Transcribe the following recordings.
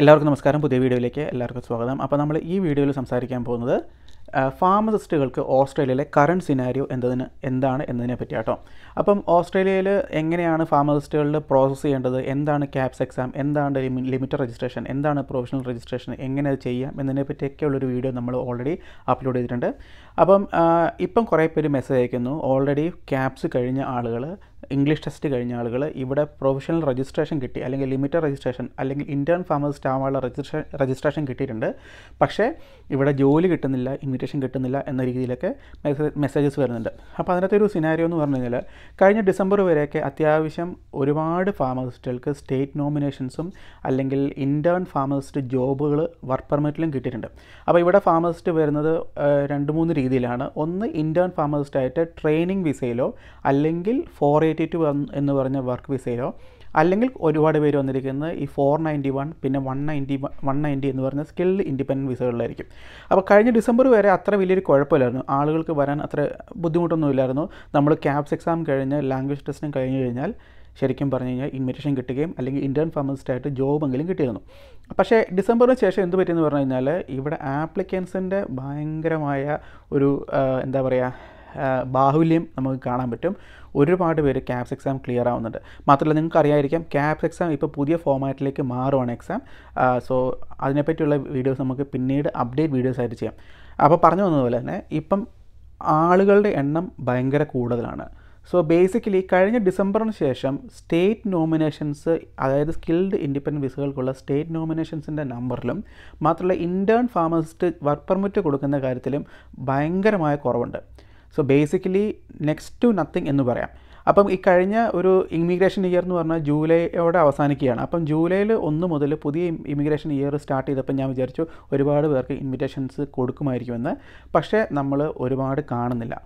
എല്ലാവർക്കും നമസ്കാരം പുതിയ വീഡിയോയിലേക്ക് എല്ലാവർക്കും സ്വാഗതം അപ്പോൾ നമ്മൾ ഈ വീഡിയോയിൽ സംസാരിക്കാൻ പോകുന്നത് ഫാമസിസ്റ്റുകൾക്ക് ഓസ്ട്രേലിയയിലെ കറണ്ട് സിനാരിയോ എന്തതിന് എന്താണ് എന്നതിനെ പറ്റി കേട്ടോ അപ്പം ഓസ്ട്രേലിയയിൽ എങ്ങനെയാണ് ഫാമസിസ്റ്റുകളിൽ പ്രോസസ്സ് ചെയ്യേണ്ടത് എന്താണ് ക്യാപ്സ് എക്സാം എന്താണ് ലിമിറ്റ് രജിസ്ട്രേഷൻ എന്താണ് പ്രൊഫഷണൽ രജിസ്ട്രേഷൻ എങ്ങനെ അത് ചെയ്യാം എന്നതിനെ പറ്റിയൊക്കെയുള്ളൊരു വീഡിയോ നമ്മൾ ഓൾറെഡി അപ്ലോഡ് ചെയ്തിട്ടുണ്ട് അപ്പം ഇപ്പം കുറേ പേര് മെസ്സേജ് അയക്കുന്നു ഓൾറെഡി ക്യാപ്സ് കഴിഞ്ഞ ആളുകൾ ഇംഗ്ലീഷ് ടെസ്റ്റ് കഴിഞ്ഞ ആളുകൾ ഇവിടെ പ്രൊഫഷണൽ രജിസ്ട്രേഷൻ കിട്ടി അല്ലെങ്കിൽ ലിമിറ്റഡ് രജിസ്ട്രേഷൻ അല്ലെങ്കിൽ ഇൻറ്റേൺ ഫാമസിസ്റ്റ് ആവാനുള്ള രജിസ്ട്രേഷൻ രജിസ്ട്രേഷൻ കിട്ടിയിട്ടുണ്ട് പക്ഷേ ഇവിടെ ജോലി കിട്ടുന്നില്ല ഇൻവിറ്റേഷൻ കിട്ടുന്നില്ല എന്ന രീതിയിലൊക്കെ മെസ്സേജസ് വരുന്നുണ്ട് അപ്പോൾ അതിനകത്ത് ഒരു സിനാരിയോ എന്ന് പറഞ്ഞു കഴിഞ്ഞാൽ കഴിഞ്ഞ ഡിസംബർ വരെയൊക്കെ അത്യാവശ്യം ഒരുപാട് ഫാർമസിസ്റ്റുകൾക്ക് സ്റ്റേറ്റ് നോമിനേഷൻസും അല്ലെങ്കിൽ ഇൻ്റേൺ ഫാർമസിസ്റ്റ് ജോബുകൾ വർക്ക് പെർമിറ്റിലും കിട്ടിയിട്ടുണ്ട് അപ്പോൾ ഇവിടെ ഫാർമസിസ്റ്റ് വരുന്നത് രണ്ട് മൂന്ന് രീതിയിലാണ് ഒന്ന് ഇൻ്റേൺ ഫാമസിസ്റ്റായിട്ട് ട്രെയിനിങ് വിസയിലോ അല്ലെങ്കിൽ ഫോർ എയ്റ്റി ടു എന്ന് പറഞ്ഞ വർക്ക് വിസയിലോ അല്ലെങ്കിൽ ഒരുപാട് പേര് വന്നിരിക്കുന്നത് ഈ ഫോർ നയൻറ്റി വൺ പിന്നെ വൺ നയൻറ്റി വൺ നയൻറ്റി എന്ന് പറഞ്ഞ സ്കിൽഡ് ഇൻഡിപെൻഡൻറ്റ് വിസകളിലായിരിക്കും അപ്പോൾ കഴിഞ്ഞ ഡിസംബർ വരെ അത്ര വലിയൊരു കുഴപ്പമില്ലായിരുന്നു ആളുകൾക്ക് വരാൻ അത്ര ബുദ്ധിമുട്ടൊന്നുമില്ലായിരുന്നു നമ്മൾ ക്യാബ്സ് എക്സാം കഴിഞ്ഞ് ലാംഗ്വേജ് ടെസ്റ്റിനും കഴിഞ്ഞ് കഴിഞ്ഞാൽ ശരിക്കും പറഞ്ഞു കഴിഞ്ഞാൽ ഇൻവിറ്റേഷൻ കിട്ടുകയും അല്ലെങ്കിൽ ഇന്ത്യൻ ഫാർമസിസ്റ്റായിട്ട് ജോബെങ്കിലും കിട്ടിയിരുന്നു പക്ഷേ ഡിസംബറിന് ശേഷം എന്ത് പറ്റിയെന്ന് പറഞ്ഞു കഴിഞ്ഞാൽ ഇവിടെ ആപ്ലിക്കൻസിൻ്റെ ഭയങ്കരമായ ഒരു എന്താ പറയുക ബാഹുല്യം നമുക്ക് കാണാൻ പറ്റും ഒരുപാട് പേര് ക്യാപ്സ് എക്സാം ക്ലിയർ ആവുന്നുണ്ട് മാത്രമല്ല നിങ്ങൾക്ക് അറിയായിരിക്കാം ക്യാപ്സ് എക്സാം ഇപ്പോൾ പുതിയ ഫോമാറ്റിലേക്ക് മാറുവാണ് എക്സാം സോ അതിനെപ്പറ്റിയുള്ള വീഡിയോസ് നമുക്ക് പിന്നീട് അപ്ഡേറ്റ് വീഡിയോസ് ആയിട്ട് ചെയ്യാം അപ്പോൾ പറഞ്ഞു വന്നതുപോലെ തന്നെ ഇപ്പം ആളുകളുടെ എണ്ണം ഭയങ്കര കൂടുതലാണ് സോ ബേസിക്കലി കഴിഞ്ഞ ഡിസംബറിന് ശേഷം സ്റ്റേറ്റ് നോമിനേഷൻസ് അതായത് സ്കിൽഡ് ഇൻഡിപെൻഡൻറ്റ് വിസകൾക്കുള്ള സ്റ്റേറ്റ് നോമിനേഷൻസിൻ്റെ നമ്പറിലും മാത്രമല്ല ഇൻറ്റേൺ ഫാർമസിസ്റ്റ് വർക്ക് പെർമിറ്റ് കൊടുക്കുന്ന കാര്യത്തിലും ഭയങ്കരമായ കുറവുണ്ട് so basically next to nothing എന്ന് പറയാം അപ്പം ഈ കഴിഞ്ഞ ഒരു ഇമിഗ്രേഷൻ ഇയർ എന്ന് പറഞ്ഞാൽ ജൂലൈയോടെ അവസാനിക്കുകയാണ് അപ്പം ജൂലൈയിൽ ഒന്ന് മുതൽ പുതിയ ഇമിഗ്രേഷൻ ഇയർ സ്റ്റാർട്ട് ചെയ്തപ്പോൾ ഞാൻ വിചാരിച്ചു ഒരുപാട് പേർക്ക് ഇൻവിറ്റേഷൻസ് കൊടുക്കുമായിരിക്കുമെന്ന് പക്ഷേ നമ്മൾ ഒരുപാട് കാണുന്നില്ല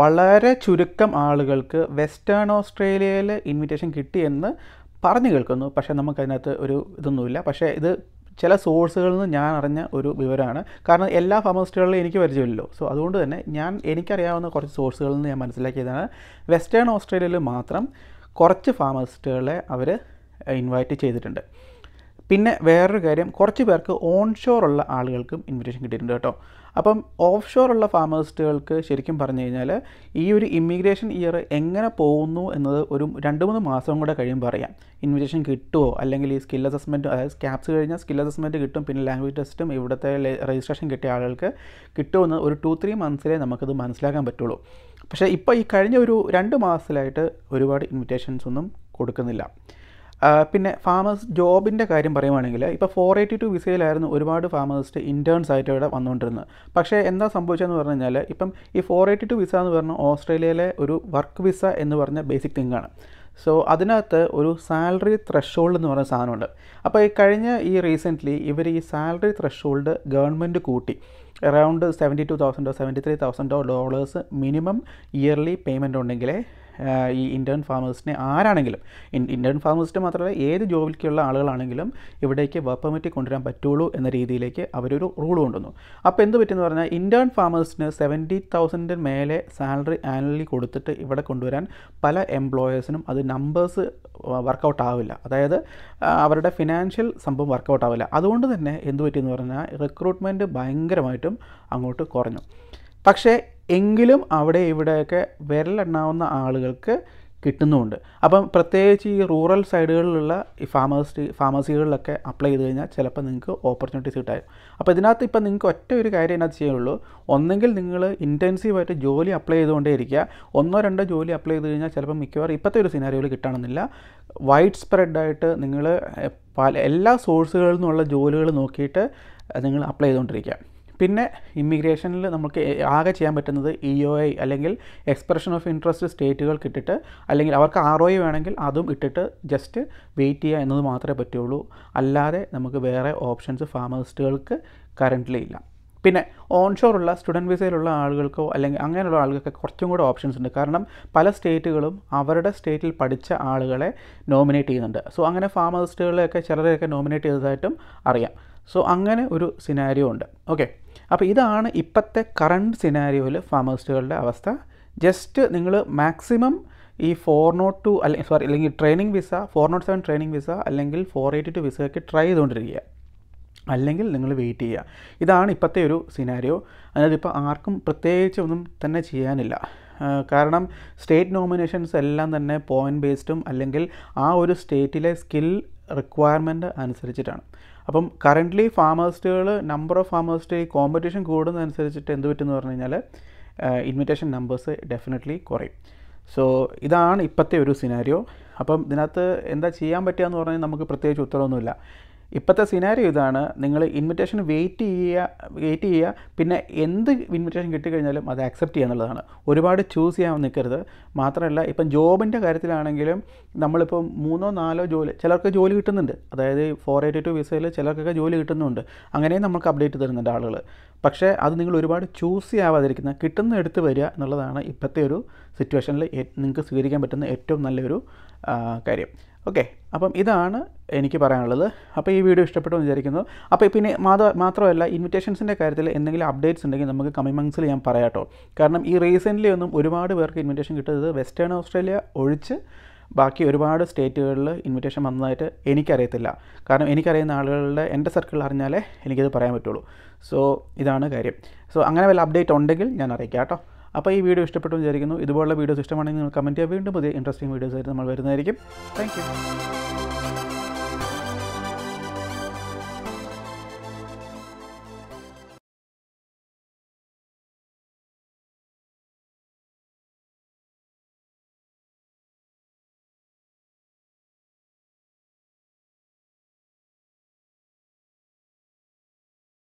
വളരെ ചുരുക്കം ആളുകൾക്ക് വെസ്റ്റേൺ ഓസ്ട്രേലിയയിൽ ഇൻവിറ്റേഷൻ കിട്ടിയെന്ന് പറഞ്ഞു കേൾക്കുന്നു പക്ഷേ നമുക്കതിനകത്ത് ഒരു ഇതൊന്നുമില്ല പക്ഷേ ഇത് ചില സോഴ്സുകളിൽ നിന്ന് ഞാൻ അറിഞ്ഞ ഒരു വിവരമാണ് കാരണം എല്ലാ ഫാമസിസ്റ്റുകളിലും എനിക്ക് പരിചയമില്ലല്ലോ സോ അതുകൊണ്ട് തന്നെ ഞാൻ എനിക്കറിയാവുന്ന കുറച്ച് സോഴ്സുകളിൽ നിന്ന് ഞാൻ മനസ്സിലാക്കിയതാണ് വെസ്റ്റേൺ ഓസ്ട്രേലിയയിൽ മാത്രം കുറച്ച് ഫാമസിസ്റ്റുകളെ അവർ ഇൻവൈറ്റ് ചെയ്തിട്ടുണ്ട് പിന്നെ വേറൊരു കാര്യം കുറച്ച് പേർക്ക് ഓൺ ഷോർ ഉള്ള ആളുകൾക്കും ഇൻവിറ്റേഷൻ കിട്ടിയിട്ടുണ്ട് കേട്ടോ അപ്പം ഓഫ് ഷോർ ഉള്ള ഫാമേഴ്സ്റ്റുകൾക്ക് ശരിക്കും പറഞ്ഞു കഴിഞ്ഞാൽ ഈ ഒരു ഇമിഗ്രേഷൻ ഇയർ എങ്ങനെ പോകുന്നു എന്നത് ഒരു രണ്ട് മൂന്ന് മാസം കൂടെ കഴിയുമ്പോൾ അറിയാം ഇൻവിറ്റേഷൻ കിട്ടുമോ അല്ലെങ്കിൽ ഈ സ്കിൽ അസസ്മെൻറ്റ് അതായത് സ്കാപ്സ് കഴിഞ്ഞാൽ സ്കിൽ അസസ്മെൻറ്റ് കിട്ടും പിന്നെ ലാംഗ്വേജ് ടെസ്റ്റും ഇവിടുത്തെ രജിസ്ട്രേഷൻ കിട്ടിയ ആളുകൾക്ക് കിട്ടുമെന്ന് ഒരു ടു ത്രീ മന്ത്സിലേ നമുക്കത് മനസ്സിലാക്കാൻ പറ്റുള്ളൂ പക്ഷേ ഇപ്പോൾ ഈ കഴിഞ്ഞ ഒരു രണ്ട് മാസത്തിലായിട്ട് ഒരുപാട് ഇൻവിറ്റേഷൻസ് ഒന്നും കൊടുക്കുന്നില്ല പിന്നെ ഫാമേഴ്സ് ജോബിൻ്റെ കാര്യം പറയുവാണെങ്കിൽ ഇപ്പോൾ ഫോർ എയ്റ്റി ടു വിസയിലായിരുന്നു ഒരുപാട് ഫാമേഴ്സ്റ്റ് ഇൻറ്റേൺസ് ആയിട്ട് ഇവിടെ വന്നുകൊണ്ടിരുന്നത് പക്ഷേ എന്താ സംഭവിച്ചതെന്ന് പറഞ്ഞു കഴിഞ്ഞാൽ ഇപ്പം ഈ ഫോർ എയ്റ്റി ടു വിസ എന്ന് പറഞ്ഞാൽ ഓസ്ട്രേലിയയിലെ ഒരു വർക്ക് വിസ എന്ന് പറഞ്ഞ ബേസിക് തിങ്ങാണ് സോ അതിനകത്ത് ഒരു സാലറി ത്രഷോൾഡ് എന്ന് പറയുന്ന സാധനമുണ്ട് അപ്പോൾ ഈ കഴിഞ്ഞ ഈ റീസെൻ്റ്ലി ഇവർ ഈ സാലറി ത്രഷോൾഡ് ഗവൺമെൻറ് കൂട്ടി അറൗണ്ട് സെവൻറ്റി ടു തൗസൻഡോ സെവൻറ്റി ത്രീ തൗസൻഡോ ഡോളേഴ്സ് മിനിമം ഇയർലി പേയ്മെൻ്റ് ഉണ്ടെങ്കിലേ ഈ ഇൻ്റേൺ ഫാമേഴ്സിനെ ആരാണെങ്കിലും ഇൻ്റേൺ ഫാമേഴ്സിൻ്റെ മാത്രമല്ല ഏത് ജോലിക്കുള്ള ആളുകളാണെങ്കിലും ഇവിടേക്ക് വർക്ക് പെർമിറ്റ് കൊണ്ടുവരാൻ പറ്റുള്ളൂ എന്ന രീതിയിലേക്ക് അവരൊരു റൂൾ കൊണ്ടുവന്നു അപ്പോൾ എന്ത് പറ്റുമെന്ന് പറഞ്ഞാൽ ഇൻ്റേൺ ഫാമേഴ്സിന് സെവൻറ്റി തൗസൻഡ് മേലെ സാലറി ആനുവലി കൊടുത്തിട്ട് ഇവിടെ കൊണ്ടുവരാൻ പല എംപ്ലോയേഴ്സിനും അത് നമ്പേഴ്സ് വർക്കൗട്ട് ആവില്ല അതായത് അവരുടെ ഫിനാൻഷ്യൽ സംഭവം വർക്കൗട്ട് ആവില്ല അതുകൊണ്ട് തന്നെ എന്ത് പറ്റിയെന്ന് പറഞ്ഞാൽ റിക്രൂട്ട്മെൻറ്റ് ഭയങ്കരമായിട്ടും അങ്ങോട്ട് കുറഞ്ഞു പക്ഷേ എങ്കിലും അവിടെ ഇവിടെയൊക്കെ വിരലെണ്ണാവുന്ന ആളുകൾക്ക് കിട്ടുന്നുമുണ്ട് അപ്പം പ്രത്യേകിച്ച് ഈ റൂറൽ സൈഡുകളിലുള്ള ഈ ഫാമസി ഫാമസികളിലൊക്കെ അപ്ലൈ ചെയ്ത് കഴിഞ്ഞാൽ ചിലപ്പോൾ നിങ്ങൾക്ക് ഓപ്പർച്യൂണിറ്റീസ് കിട്ടായും അപ്പോൾ ഇതിനകത്ത് ഇപ്പം നിങ്ങൾക്ക് ഒറ്റ ഒരു കാര്യം എന്നാൽ ചെയ്യുള്ളൂ ഒന്നെങ്കിൽ നിങ്ങൾ ഇൻറ്റൻസീവായിട്ട് ജോലി അപ്ലൈ ചെയ്തുകൊണ്ടേ ഇരിക്കുക ഒന്നോ രണ്ടോ ജോലി അപ്ലൈ ചെയ്ത് കഴിഞ്ഞാൽ ചിലപ്പോൾ മിക്കവാറും ഇപ്പോഴത്തെ ഒരു സിനാരിയോയിൽ കിട്ടണമെന്നില്ല വൈഡ് സ്പ്രെഡായിട്ട് നിങ്ങൾ പല എല്ലാ സോഴ്സുകളിൽ നിന്നുള്ള ജോലികൾ നോക്കിയിട്ട് നിങ്ങൾ അപ്ലൈ ചെയ്തുകൊണ്ടിരിക്കുക പിന്നെ ഇമിഗ്രേഷനിൽ നമുക്ക് ആകെ ചെയ്യാൻ പറ്റുന്നത് ഇ ഒ ഐ അല്ലെങ്കിൽ എക്സ്പ്രഷൻ ഓഫ് ഇൻട്രസ്റ്റ് സ്റ്റേറ്റുകൾക്ക് ഇട്ടിട്ട് അല്ലെങ്കിൽ അവർക്ക് ആർ ഒ വേണമെങ്കിൽ അതും ഇട്ടിട്ട് ജസ്റ്റ് വെയിറ്റ് ചെയ്യുക എന്നത് മാത്രമേ പറ്റുള്ളൂ അല്ലാതെ നമുക്ക് വേറെ ഓപ്ഷൻസ് ഫാമസിസ്റ്റുകൾക്ക് കറൻ്റ്ലി ഇല്ല പിന്നെ ഓൺഷോറുള്ള സ്റ്റുഡൻറ്റ് വിസയിലുള്ള ആളുകൾക്കോ അല്ലെങ്കിൽ അങ്ങനെയുള്ള ആളുകൾക്ക് കുറച്ചും കൂടെ ഓപ്ഷൻസ് ഉണ്ട് കാരണം പല സ്റ്റേറ്റുകളും അവരുടെ സ്റ്റേറ്റിൽ പഠിച്ച ആളുകളെ നോമിനേറ്റ് ചെയ്യുന്നുണ്ട് സോ അങ്ങനെ ഫാമസിസ്റ്റുകളെയൊക്കെ ചിലരെയൊക്കെ നോമിനേറ്റ് ചെയ്തതായിട്ടും അറിയാം സോ അങ്ങനെ ഒരു സിനാരിയോ ഉണ്ട് ഓക്കെ അപ്പോൾ ഇതാണ് ഇപ്പോഴത്തെ കറണ്ട് സിനാരിയോയിൽ ഫാമേഴ്സുകളുടെ അവസ്ഥ ജസ്റ്റ് നിങ്ങൾ മാക്സിമം ഈ ഫോർ നോട്ട് ടു അല്ലെങ്കിൽ സോറി അല്ലെങ്കിൽ training visa four nought seven training visa അല്ലെങ്കിൽ ഫോർ എയ്റ്റി ടു വിസയൊക്കെ ട്രൈ ചെയ്തുകൊണ്ടിരിക്കുക അല്ലെങ്കിൽ നിങ്ങൾ വെയിറ്റ് ചെയ്യുക ഇതാണ് ഇപ്പോഴത്തെ ഒരു സിനാരിയോ അതിനകത്തിപ്പോൾ ആർക്കും പ്രത്യേകിച്ച് ഒന്നും തന്നെ ചെയ്യാനില്ല കാരണം സ്റ്റേറ്റ് നോമിനേഷൻസ് എല്ലാം തന്നെ പോയിൻറ്റ് ബേസ്ഡും അല്ലെങ്കിൽ ആ ഒരു സ്റ്റേറ്റിലെ സ്കിൽ റിക്വയർമെൻറ്റ് അനുസരിച്ചിട്ടാണ് അപ്പം കറൻ്റ്ലി ഫാമേഴ്സ്റ്റുകൾ നമ്പർ ഓഫ് ഫാമേഴ്സ്റ്റ് കോമ്പറ്റീഷൻ കൂടുന്നതനുസരിച്ചിട്ട് എന്ത് പറ്റുമെന്ന് പറഞ്ഞു കഴിഞ്ഞാൽ ഇൻവിറ്റേഷൻ നമ്പേഴ്സ് ഡെഫിനറ്റ്ലി കുറയും സോ ഇതാണ് ഇപ്പോഴത്തെ ഒരു സിനാരിയോ അപ്പം ഇതിനകത്ത് എന്താ ചെയ്യാൻ പറ്റുക എന്ന് പറഞ്ഞാൽ നമുക്ക് പ്രത്യേകിച്ച് ഉത്തരവൊന്നുമില്ല ഇപ്പോഴത്തെ സിനാരിയോ ഇതാണ് നിങ്ങൾ ഇൻവിറ്റേഷൻ വെയിറ്റ് ചെയ്യുക വെയിറ്റ് ചെയ്യുക പിന്നെ എന്ത് ഇൻവിറ്റേഷൻ കിട്ടിക്കഴിഞ്ഞാലും അത് അക്സെപ്റ്റ് ചെയ്യുക എന്നുള്ളതാണ് ഒരുപാട് ചൂസ് ചെയ്യാൻ നിൽക്കരുത് മാത്രമല്ല ഇപ്പം ജോബിൻ്റെ കാര്യത്തിലാണെങ്കിലും നമ്മളിപ്പം മൂന്നോ നാലോ ജോലി ചിലർക്ക് ജോലി കിട്ടുന്നുണ്ട് അതായത് ഫോർ എയ്റ്റി ടു വിസയിൽ ചിലർക്കൊക്കെ ജോലി കിട്ടുന്നുണ്ട് അങ്ങനെ നമുക്ക് അപ്ഡേറ്റ് തരുന്നുണ്ട് ആളുകൾ പക്ഷേ അത് നിങ്ങൾ ഒരുപാട് ചൂസ് ചെയ്യാതിരിക്കുന്ന കിട്ടുന്ന എടുത്ത് വരിക എന്നുള്ളതാണ് ഇപ്പോഴത്തെ ഒരു സിറ്റുവേഷനിൽ നിങ്ങൾക്ക് സ്വീകരിക്കാൻ പറ്റുന്ന ഏറ്റവും നല്ലൊരു കാര്യം ഓക്കെ അപ്പം ഇതാണ് എനിക്ക് പറയാനുള്ളത് അപ്പോൾ ഈ വീഡിയോ ഇഷ്ടപ്പെട്ടു എന്ന് വിചാരിക്കുന്നു അപ്പോൾ പിന്നെ മാത്രമല്ല ഇൻവിറ്റേഷൻസിൻ്റെ കാര്യത്തിൽ എന്തെങ്കിലും അപ്ഡേറ്റ്സ് ഉണ്ടെങ്കിൽ നമുക്ക് കമ്മിങ് മന്ത്സിൽ ഞാൻ പറയാട്ടോ കാരണം ഈ റീസെൻ്റ്ലി ഒന്നും ഒരുപാട് പേർക്ക് ഇൻവിറ്റേഷൻ കിട്ടുന്നത് വെസ്റ്റേൺ ഓസ്ട്രേലിയ ഒഴിച്ച് ബാക്കി ഒരുപാട് സ്റ്റേറ്റുകളിൽ ഇൻവിറ്റേഷൻ വന്നതായിട്ട് എനിക്കറിയത്തില്ല കാരണം എനിക്കറിയുന്ന ആളുകളുടെ എൻ്റെ സർക്കിളിൽ അറിഞ്ഞാലേ എനിക്കിത് പറയാൻ പറ്റുള്ളൂ സോ ഇതാണ് കാര്യം സോ അങ്ങനെ വല്ല അപ്ഡേറ്റ് ഉണ്ടെങ്കിൽ ഞാൻ അറിയിക്കാം കേട്ടോ അപ്പോൾ ഈ വീഡിയോ ഇഷ്ടപ്പെട്ടു വിചാരിക്കുന്നു ഇതുപോലുള്ള വീഡിയോസ് ഇഷ്ടമാണെങ്കിൽ നിങ്ങൾ കമൻറ്റ് ചെയ്യുക വീണ്ടും പുതിയ ഇൻട്രസ്റ്റിംഗ് വീഡിയോസ് ആയിട്ട് നമ്മൾ വരുന്നതായിരിക്കും താങ്ക്